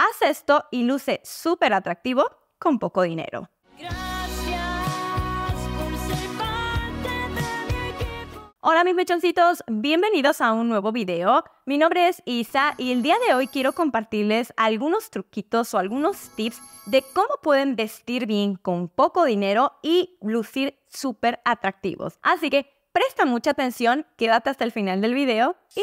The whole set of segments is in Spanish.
Haz esto y luce súper atractivo con poco dinero. Hola mis mechoncitos, bienvenidos a un nuevo video. Mi nombre es Isa y el día de hoy quiero compartirles algunos truquitos o algunos tips de cómo pueden vestir bien con poco dinero y lucir súper atractivos. Así que presta mucha atención, quédate hasta el final del video y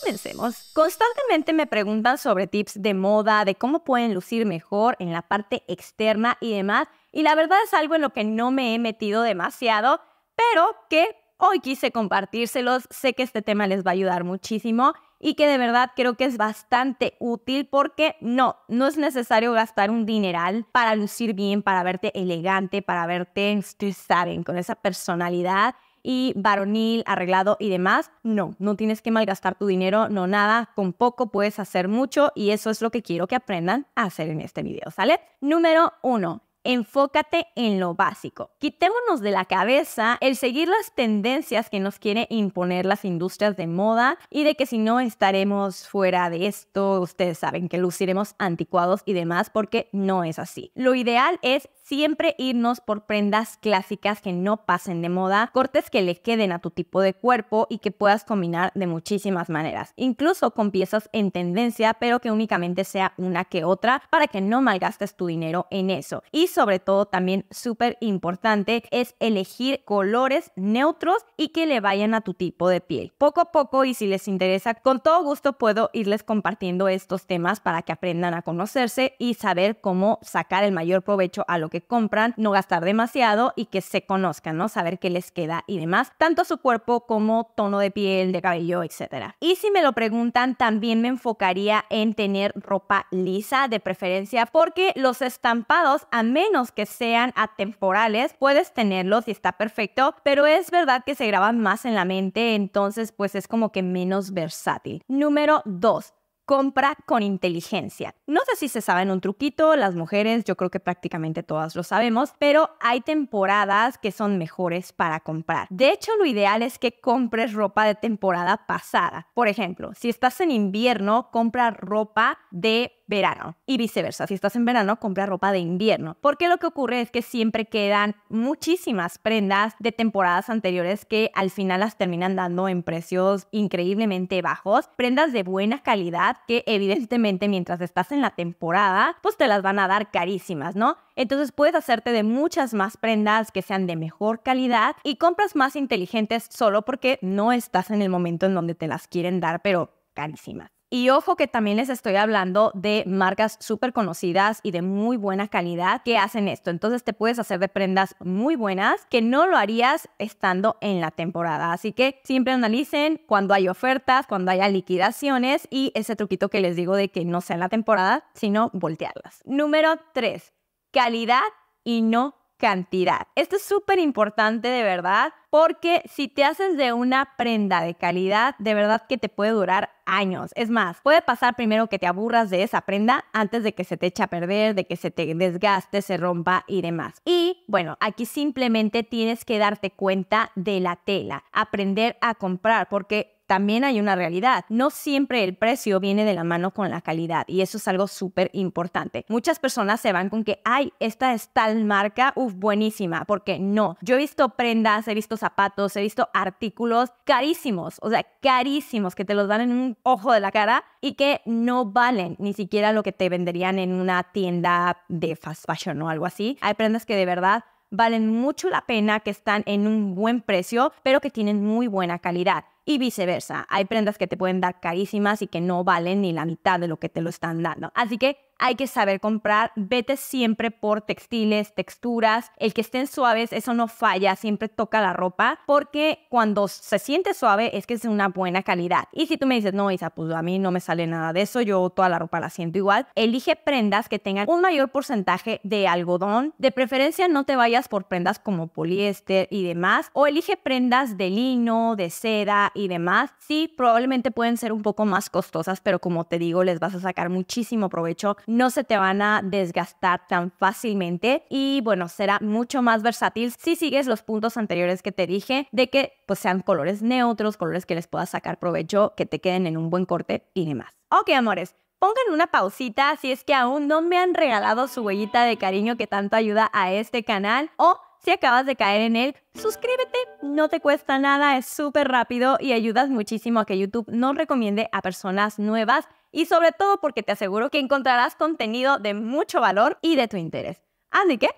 comencemos. Constantemente me preguntan sobre tips de moda, de cómo pueden lucir mejor en la parte externa y demás. Y la verdad es algo en lo que no me he metido demasiado, pero que hoy quise compartírselos. Sé que este tema les va a ayudar muchísimo y que de verdad creo que es bastante útil porque no, no es necesario gastar un dineral para lucir bien, para verte elegante, para verte, ustedes saben, con esa personalidad y varonil, arreglado y demás. No, no tienes que malgastar tu dinero, no nada, con poco puedes hacer mucho y eso es lo que quiero que aprendan a hacer en este video, ¿sale? Número uno, enfócate en lo básico. Quitémonos de la cabeza el seguir las tendencias que nos quiere imponer las industrias de moda y de que si no estaremos fuera de esto, ustedes saben que luciremos anticuados y demás porque no es así. Lo ideal es siempre irnos por prendas clásicas que no pasen de moda, cortes que le queden a tu tipo de cuerpo y que puedas combinar de muchísimas maneras, incluso con piezas en tendencia, pero que únicamente sea una que otra para que no malgastes tu dinero en eso. Y sobre todo también súper importante es elegir colores neutros y que le vayan a tu tipo de piel. Poco a poco y si les interesa, con todo gusto puedo irles compartiendo estos temas para que aprendan a conocerse y saber cómo sacar el mayor provecho a lo que compran, no gastar demasiado y que se conozcan, ¿no? Saber qué les queda y demás, tanto su cuerpo como tono de piel, de cabello, etcétera Y si me lo preguntan, también me enfocaría en tener ropa lisa de preferencia porque los estampados, a menos que sean atemporales, puedes tenerlos y está perfecto, pero es verdad que se graban más en la mente, entonces pues es como que menos versátil. Número 2 compra con inteligencia. No sé si se saben un truquito, las mujeres, yo creo que prácticamente todas lo sabemos, pero hay temporadas que son mejores para comprar. De hecho, lo ideal es que compres ropa de temporada pasada. Por ejemplo, si estás en invierno, compra ropa de verano y viceversa. Si estás en verano, compra ropa de invierno. Porque lo que ocurre es que siempre quedan muchísimas prendas de temporadas anteriores que al final las terminan dando en precios increíblemente bajos. Prendas de buena calidad que evidentemente mientras estás en la temporada, pues te las van a dar carísimas, ¿no? Entonces puedes hacerte de muchas más prendas que sean de mejor calidad y compras más inteligentes solo porque no estás en el momento en donde te las quieren dar, pero carísimas. Y ojo que también les estoy hablando de marcas súper conocidas y de muy buena calidad que hacen esto. Entonces te puedes hacer de prendas muy buenas que no lo harías estando en la temporada. Así que siempre analicen cuando hay ofertas, cuando haya liquidaciones y ese truquito que les digo de que no sea en la temporada, sino voltearlas. Número 3, calidad y no cantidad. Esto es súper importante de verdad, porque si te haces de una prenda de calidad, de verdad que te puede durar años. Es más, puede pasar primero que te aburras de esa prenda antes de que se te eche a perder, de que se te desgaste, se rompa y demás. Y bueno, aquí simplemente tienes que darte cuenta de la tela, aprender a comprar, porque también hay una realidad. No siempre el precio viene de la mano con la calidad y eso es algo súper importante. Muchas personas se van con que, ay, esta es tal marca, uff, buenísima, porque no. Yo he visto prendas, he visto zapatos, he visto artículos carísimos, o sea, carísimos que te los dan en un ojo de la cara y que no valen ni siquiera lo que te venderían en una tienda de fast fashion o algo así. Hay prendas que de verdad valen mucho la pena, que están en un buen precio, pero que tienen muy buena calidad y viceversa. Hay prendas que te pueden dar carísimas y que no valen ni la mitad de lo que te lo están dando. Así que hay que saber comprar. Vete siempre por textiles, texturas. El que estén suaves, eso no falla, siempre toca la ropa, porque cuando se siente suave es que es una buena calidad. Y si tú me dices, no, Isa, pues a mí no me sale nada de eso, yo toda la ropa la siento igual, elige prendas que tengan un mayor porcentaje de algodón. De preferencia, no te vayas por prendas como poliéster y demás, o elige prendas de lino, de seda y demás. Sí, probablemente pueden ser un poco más costosas, pero como te digo, les vas a sacar muchísimo provecho no se te van a desgastar tan fácilmente y bueno, será mucho más versátil si sigues los puntos anteriores que te dije de que pues sean colores neutros, colores que les puedas sacar provecho, que te queden en un buen corte y demás. Ok, amores, pongan una pausita si es que aún no me han regalado su huellita de cariño que tanto ayuda a este canal o si acabas de caer en él, suscríbete, no te cuesta nada, es súper rápido y ayudas muchísimo a que YouTube nos recomiende a personas nuevas y sobre todo porque te aseguro que encontrarás contenido de mucho valor y de tu interés. Así que,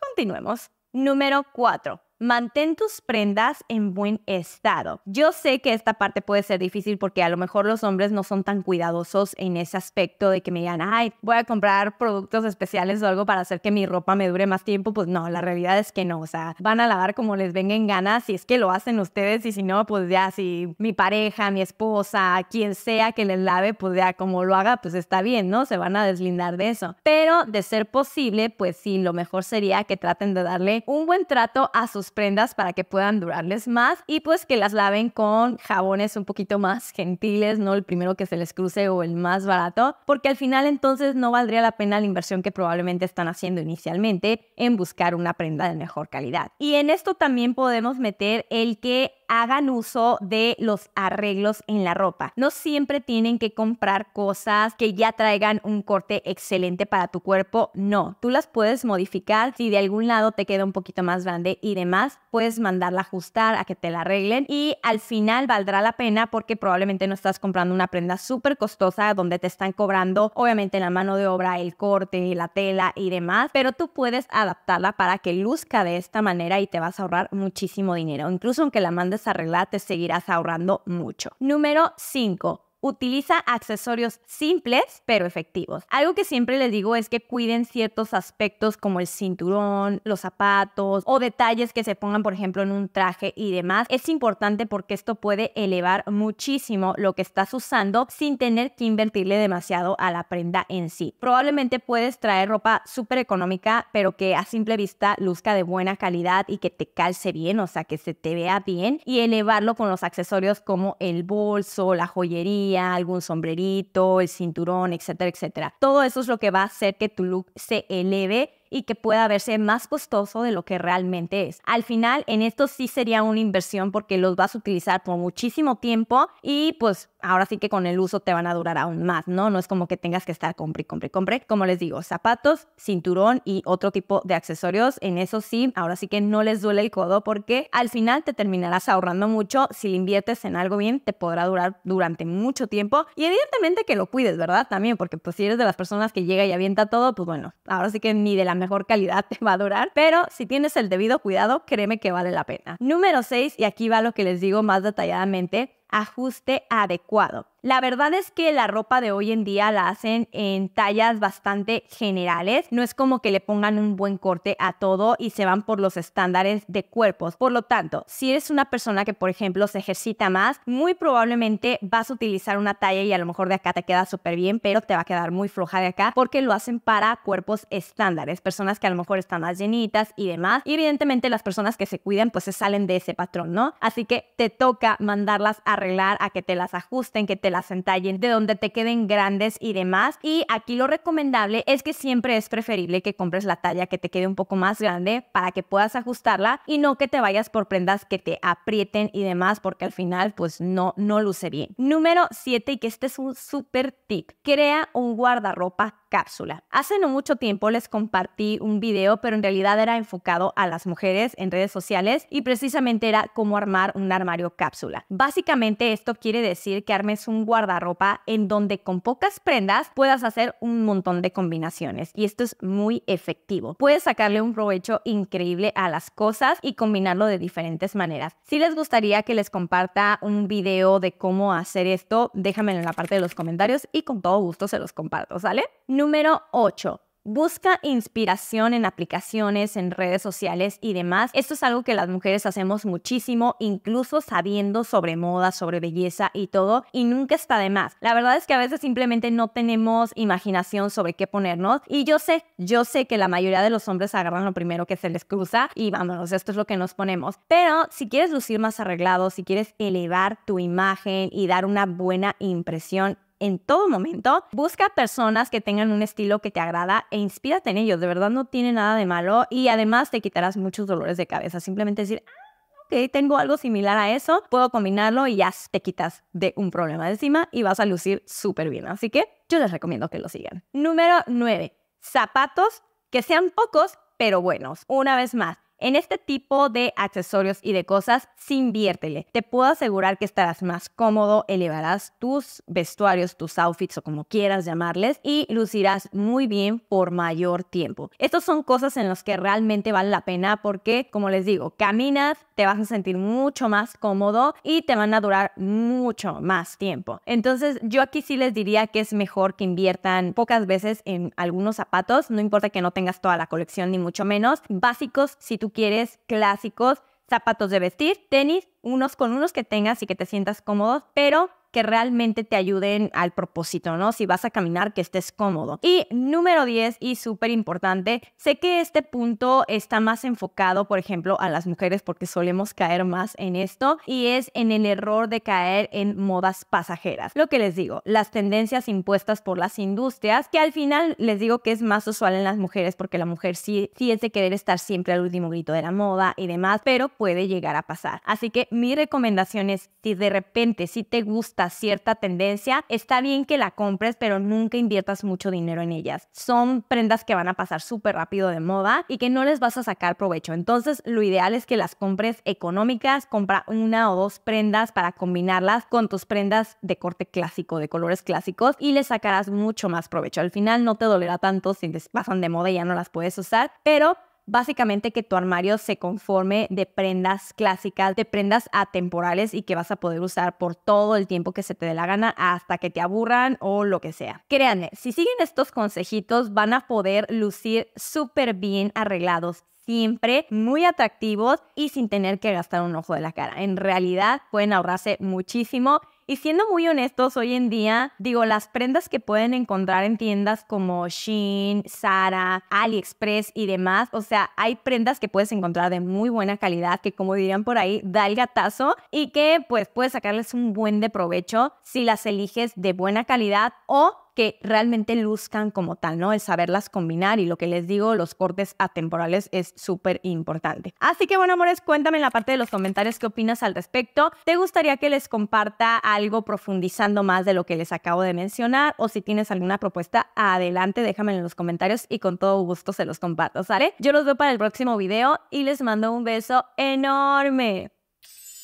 continuemos. Número 4. Mantén tus prendas en buen estado. Yo sé que esta parte puede ser difícil porque a lo mejor los hombres no son tan cuidadosos en ese aspecto de que me digan, ay, voy a comprar productos especiales o algo para hacer que mi ropa me dure más tiempo. Pues no, la realidad es que no. O sea, van a lavar como les venga en si es que lo hacen ustedes y si no, pues ya si mi pareja, mi esposa, quien sea que les lave, pues ya como lo haga, pues está bien, ¿no? Se van a deslindar de eso. Pero de ser posible, pues sí, lo mejor sería que traten de darle un buen trato a sus prendas para que puedan durarles más y pues que las laven con jabones un poquito más gentiles, no el primero que se les cruce o el más barato, porque al final entonces no valdría la pena la inversión que probablemente están haciendo inicialmente en buscar una prenda de mejor calidad. Y en esto también podemos meter el que hagan uso de los arreglos en la ropa. No siempre tienen que comprar cosas que ya traigan un corte excelente para tu cuerpo, no, tú las puedes modificar si de algún lado te queda un poquito más grande y demás puedes mandarla a ajustar, a que te la arreglen y al final valdrá la pena porque probablemente no estás comprando una prenda súper costosa donde te están cobrando obviamente la mano de obra, el corte, la tela y demás, pero tú puedes adaptarla para que luzca de esta manera y te vas a ahorrar muchísimo dinero. Incluso aunque la mandes a arreglar, te seguirás ahorrando mucho. Número 5. Utiliza accesorios simples pero efectivos. Algo que siempre les digo es que cuiden ciertos aspectos como el cinturón, los zapatos o detalles que se pongan, por ejemplo, en un traje y demás. Es importante porque esto puede elevar muchísimo lo que estás usando sin tener que invertirle demasiado a la prenda en sí. Probablemente puedes traer ropa súper económica pero que a simple vista luzca de buena calidad y que te calce bien, o sea, que se te vea bien y elevarlo con los accesorios como el bolso, la joyería algún sombrerito, el cinturón, etcétera, etcétera. Todo eso es lo que va a hacer que tu look se eleve y que pueda verse más costoso de lo que realmente es. Al final, en esto sí sería una inversión porque los vas a utilizar por muchísimo tiempo y pues ahora sí que con el uso te van a durar aún más, ¿no? No es como que tengas que estar compre, compre, compre. Como les digo, zapatos, cinturón y otro tipo de accesorios. En eso sí, ahora sí que no les duele el codo porque al final te terminarás ahorrando mucho. Si inviertes en algo bien, te podrá durar durante mucho tiempo. Y evidentemente que lo cuides, ¿verdad? También, porque pues si eres de las personas que llega y avienta todo, pues bueno, ahora sí que ni de la mejor calidad te va a durar. Pero si tienes el debido cuidado, créeme que vale la pena. Número 6, y aquí va lo que les digo más detalladamente ajuste adecuado. La verdad es que la ropa de hoy en día la hacen en tallas bastante generales. No es como que le pongan un buen corte a todo y se van por los estándares de cuerpos. Por lo tanto, si eres una persona que, por ejemplo, se ejercita más, muy probablemente vas a utilizar una talla y a lo mejor de acá te queda súper bien, pero te va a quedar muy floja de acá porque lo hacen para cuerpos estándares, personas que a lo mejor están más llenitas y demás. Y evidentemente las personas que se cuidan pues se salen de ese patrón, ¿no? Así que te toca mandarlas a arreglar, a que te las ajusten, que te las entallen, de donde te queden grandes y demás. Y aquí lo recomendable es que siempre es preferible que compres la talla que te quede un poco más grande para que puedas ajustarla y no que te vayas por prendas que te aprieten y demás, porque al final pues no, no luce bien. Número 7, y que este es un súper tip, crea un guardarropa cápsula. Hace no mucho tiempo les compartí un video, pero en realidad era enfocado a las mujeres en redes sociales y precisamente era cómo armar un armario cápsula. Básicamente esto quiere decir que armes un guardarropa en donde con pocas prendas puedas hacer un montón de combinaciones y esto es muy efectivo. Puedes sacarle un provecho increíble a las cosas y combinarlo de diferentes maneras. Si les gustaría que les comparta un video de cómo hacer esto, déjamelo en la parte de los comentarios y con todo gusto se los comparto, ¿sale? Número 8 Busca inspiración en aplicaciones, en redes sociales y demás. Esto es algo que las mujeres hacemos muchísimo, incluso sabiendo sobre moda, sobre belleza y todo, y nunca está de más. La verdad es que a veces simplemente no tenemos imaginación sobre qué ponernos. Y yo sé, yo sé que la mayoría de los hombres agarran lo primero que se les cruza y vámonos, esto es lo que nos ponemos. Pero si quieres lucir más arreglado, si quieres elevar tu imagen y dar una buena impresión, en todo momento. Busca personas que tengan un estilo que te agrada e inspírate en ellos. De verdad no tiene nada de malo y además te quitarás muchos dolores de cabeza. Simplemente decir, ah, ok, tengo algo similar a eso, puedo combinarlo y ya te quitas de un problema de encima y vas a lucir súper bien. Así que yo les recomiendo que lo sigan. Número 9. Zapatos que sean pocos pero buenos. Una vez más, en este tipo de accesorios y de cosas, sí inviértele. Te puedo asegurar que estarás más cómodo, elevarás tus vestuarios, tus outfits o como quieras llamarles y lucirás muy bien por mayor tiempo. Estas son cosas en las que realmente vale la pena porque, como les digo, caminas, te vas a sentir mucho más cómodo y te van a durar mucho más tiempo. Entonces, yo aquí sí les diría que es mejor que inviertan pocas veces en algunos zapatos, no importa que no tengas toda la colección ni mucho menos. Básicos, si tú tú quieres clásicos, zapatos de vestir, tenis, unos con unos que tengas y que te sientas cómodos, pero que realmente te ayuden al propósito, ¿no? Si vas a caminar, que estés cómodo. Y número 10, y súper importante, sé que este punto está más enfocado, por ejemplo, a las mujeres porque solemos caer más en esto y es en el error de caer en modas pasajeras. Lo que les digo, las tendencias impuestas por las industrias, que al final les digo que es más usual en las mujeres porque la mujer sí, sí es de querer estar siempre al último grito de la moda y demás, pero puede llegar a pasar. Así que mi recomendación es, si de repente, si te gusta, cierta tendencia. Está bien que la compres, pero nunca inviertas mucho dinero en ellas. Son prendas que van a pasar súper rápido de moda y que no les vas a sacar provecho. Entonces, lo ideal es que las compres económicas, compra una o dos prendas para combinarlas con tus prendas de corte clásico, de colores clásicos y les sacarás mucho más provecho. Al final no te dolerá tanto si te pasan de moda y ya no las puedes usar, pero básicamente que tu armario se conforme de prendas clásicas, de prendas atemporales y que vas a poder usar por todo el tiempo que se te dé la gana hasta que te aburran o lo que sea. Créanme, si siguen estos consejitos van a poder lucir súper bien arreglados, siempre muy atractivos y sin tener que gastar un ojo de la cara. En realidad pueden ahorrarse muchísimo y siendo muy honestos, hoy en día, digo, las prendas que pueden encontrar en tiendas como Shein, Zara, AliExpress y demás, o sea, hay prendas que puedes encontrar de muy buena calidad, que como dirían por ahí, da el gatazo y que pues puedes sacarles un buen de provecho si las eliges de buena calidad o que realmente luzcan como tal, ¿no? El saberlas combinar y lo que les digo, los cortes atemporales es súper importante. Así que bueno, amores, cuéntame en la parte de los comentarios qué opinas al respecto. ¿Te gustaría que les comparta algo profundizando más de lo que les acabo de mencionar? O si tienes alguna propuesta, adelante, déjame en los comentarios y con todo gusto se los comparto, ¿sale? Yo los veo para el próximo video y les mando un beso enorme.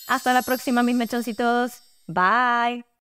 Hasta la próxima, mis mechoncitos. Bye.